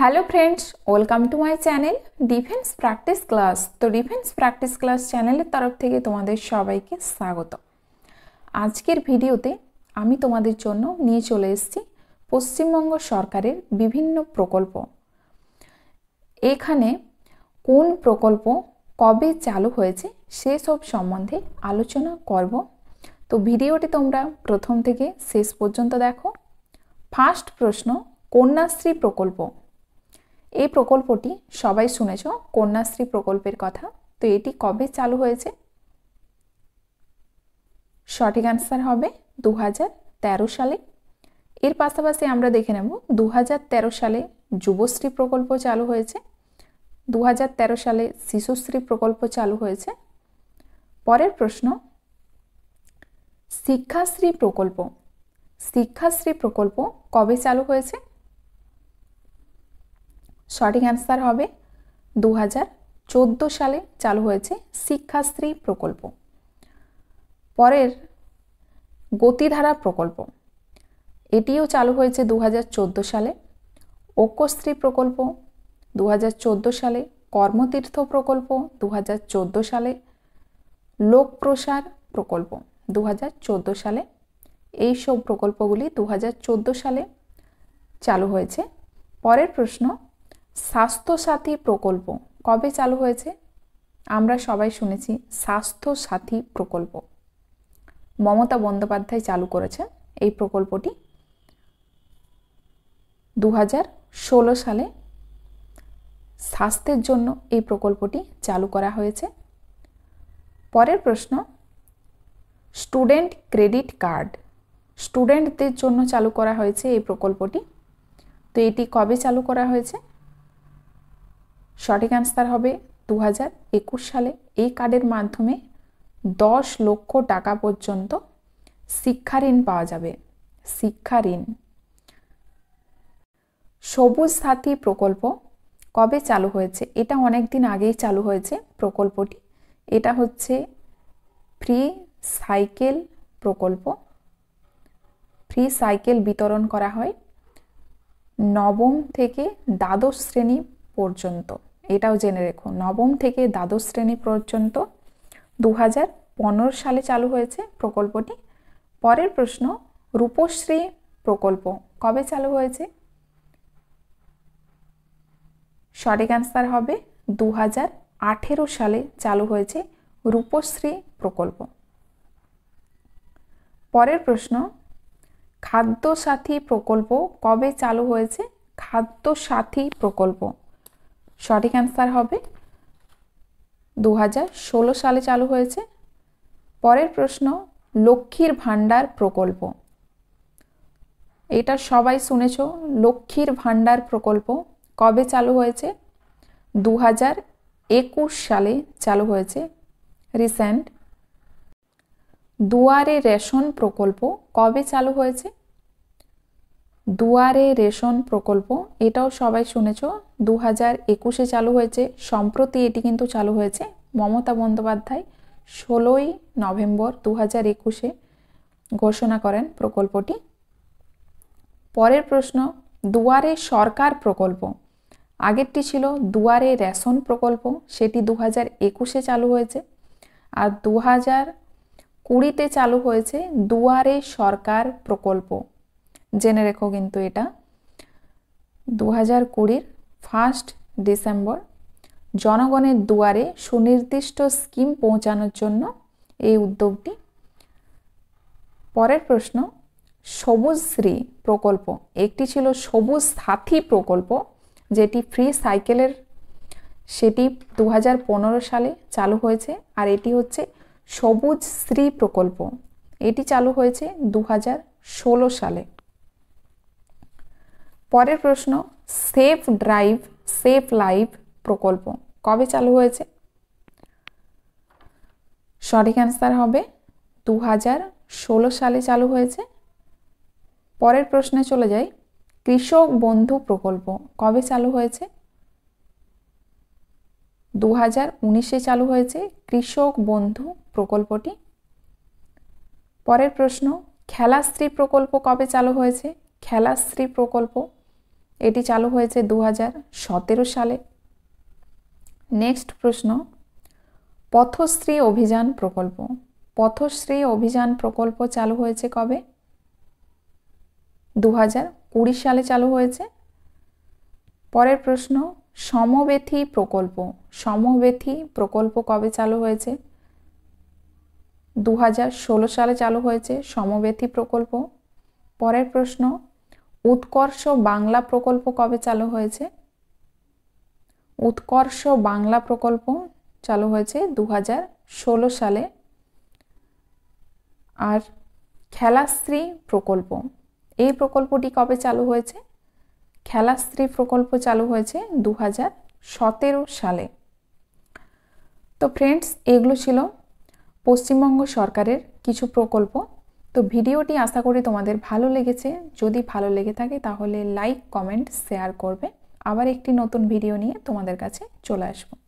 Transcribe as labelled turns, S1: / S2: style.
S1: hello friends welcome to my channel defence practice class তো defence practice class চ্যানেলের তরফ থেকে তোমাদের সবাইকে স্বাগত আজকের ভিডিওতে আমি তোমাদের জন্য নিয়ে চলে এসেছি পশ্চিমবঙ্গ সরকারের বিভিন্ন প্রকল্প এখানে কোন প্রকল্প কবে চালু হয়েছে সেসব সম্বন্ধে আলোচনা করব তো ভিডিওটি তোমরা প্রথম থেকে শেষ পর্যন্ত দেখো ফার্স্ট প্রশ্ন কন্যাশ্রী প্রকল্প এই প্রকল্পটি সবাই শুনেছ কন্যাশ্রী প্রকল্পের কথা তো এটি কবে চালু হয়েছে সঠিক আনসার হবে দু সালে এর পাশাপাশি আমরা দেখে নেব দু সালে যুবশ্রী প্রকল্প চালু হয়েছে দু সালে শিশুশ্রী প্রকল্প চালু হয়েছে পরের প্রশ্ন শিক্ষাশ্রী প্রকল্প শিক্ষাশ্রী প্রকল্প কবে চালু হয়েছে সঠিক অ্যান্সার হবে দু সালে চালু হয়েছে শিক্ষাশ্রী প্রকল্প পরের গতিধারা প্রকল্প এটিও চালু হয়েছে দু সালে ঐক্যশ্রী প্রকল্প দু সালে কর্মতীর্থ প্রকল্প দু সালে লোক প্রসার প্রকল্প দু সালে এই সব প্রকল্পগুলি দু সালে চালু হয়েছে পরের প্রশ্ন স্বাস্থ্যসাথী প্রকল্প কবে চালু হয়েছে আমরা সবাই শুনেছি স্বাস্থ্যসাথী প্রকল্প মমতা বন্দ্যোপাধ্যায় চালু করেছে এই প্রকল্পটি দু ষোলো সালে স্বাস্থ্যের জন্য এই প্রকল্পটি চালু করা হয়েছে পরের প্রশ্ন স্টুডেন্ট ক্রেডিট কার্ড স্টুডেন্টদের জন্য চালু করা হয়েছে এই প্রকল্পটি তো এটি কবে চালু করা হয়েছে সঠিক অ্যান্সার হবে দু সালে এই কার্ডের মাধ্যমে দশ লক্ষ টাকা পর্যন্ত শিক্ষা ঋণ পাওয়া যাবে শিক্ষা ঋণ সবুজ সাথী প্রকল্প কবে চালু হয়েছে এটা অনেক দিন আগেই চালু হয়েছে প্রকল্পটি এটা হচ্ছে ফ্রি সাইকেল প্রকল্প ফ্রি সাইকেল বিতরণ করা হয় নবম থেকে দ্বাদশ শ্রেণী পর্যন্ত এটাও জেনে রেখো নবম থেকে দ্বাদশ শ্রেণী পর্যন্ত দু সালে চালু হয়েছে প্রকল্পটি পরের প্রশ্ন রূপশ্রী প্রকল্প কবে চালু হয়েছে সঠিক অ্যান্সার হবে দু হাজার সালে চালু হয়েছে রূপশ্রী প্রকল্প পরের প্রশ্ন খাদ্য সাথী প্রকল্প কবে চালু হয়েছে খাদ্য সাথী প্রকল্প সঠিক অ্যান্সার হবে দু সালে চালু হয়েছে পরের প্রশ্ন লক্ষ্মীর ভাণ্ডার প্রকল্প এটা সবাই শুনেছ লক্ষ্মীর ভাণ্ডার প্রকল্প কবে চালু হয়েছে দু একুশ সালে চালু হয়েছে রিসেন্ট দুয়ারে রেশন প্রকল্প কবে চালু হয়েছে দুয়ারে রেশন প্রকল্প এটাও সবাই শুনেছ দু হাজার একুশে চালু হয়েছে সম্প্রতি এটি কিন্তু চালু হয়েছে মমতা বন্দ্যোপাধ্যায় ষোলোই নভেম্বর দু হাজার একুশে ঘোষণা করেন প্রকল্পটি পরের প্রশ্ন দুয়ারে সরকার প্রকল্প আগেরটি ছিল দুয়ারে রেশন প্রকল্প সেটি দু হাজার একুশে চালু হয়েছে আর দু হাজার কুড়িতে চালু হয়েছে দুয়ারে সরকার প্রকল্প জেনে রেখো কিন্তু এটা দু হাজার কুড়ির ফার্স্ট ডিসেম্বর জনগণের দুয়ারে সুনির্দিষ্ট স্কিম পৌঁছানোর জন্য এই উদ্যোগটি পরের প্রশ্ন সবুজশ্রী প্রকল্প একটি ছিল সবুজ সাথী প্রকল্প যেটি ফ্রি সাইকেলের সেটি দু সালে চালু হয়েছে আর এটি হচ্ছে সবুজ শ্রী প্রকল্প এটি চালু হয়েছে দু সালে পরের প্রশ্ন সেফ ড্রাইভ সেফ লাইভ প্রকল্প কবে চালু হয়েছে সঠিক অ্যান্সার হবে দু সালে চালু হয়েছে পরের প্রশ্নে চলে যাই কৃষক বন্ধু প্রকল্প কবে চালু হয়েছে দু হাজার উনিশে চালু হয়েছে কৃষক বন্ধু প্রকল্পটি পরের প্রশ্ন খেলাশ্রী প্রকল্প কবে চালু হয়েছে খেলাশ্রী প্রকল্প এটি চালু হয়েছে দু সালে নেক্সট প্রশ্ন পথশ্রী অভিযান প্রকল্প পথশ্রী অভিযান প্রকল্প চালু হয়েছে কবে দু কুড়ি সালে চালু হয়েছে পরের প্রশ্ন সমবেথী প্রকল্প সমবেথী প্রকল্প কবে চালু হয়েছে দু সালে চালু হয়েছে সমবেথী প্রকল্প পরের প্রশ্ন উৎকর্ষ বাংলা প্রকল্প কবে চালু হয়েছে উৎকর্ষ বাংলা প্রকল্প চালু হয়েছে দু সালে আর খেলাশ্রী প্রকল্প এই প্রকল্পটি কবে চালু হয়েছে খেলাশ্রী প্রকল্প চালু হয়েছে দু সতেরো সালে তো ফ্রেন্ডস এগুলো ছিল পশ্চিমবঙ্গ সরকারের কিছু প্রকল্প তো ভিডিওটি আশা করি তোমাদের ভালো লেগেছে যদি ভালো লেগে থাকে তাহলে লাইক কমেন্ট শেয়ার করবে আবার একটি নতুন ভিডিও নিয়ে তোমাদের কাছে চলে আসবো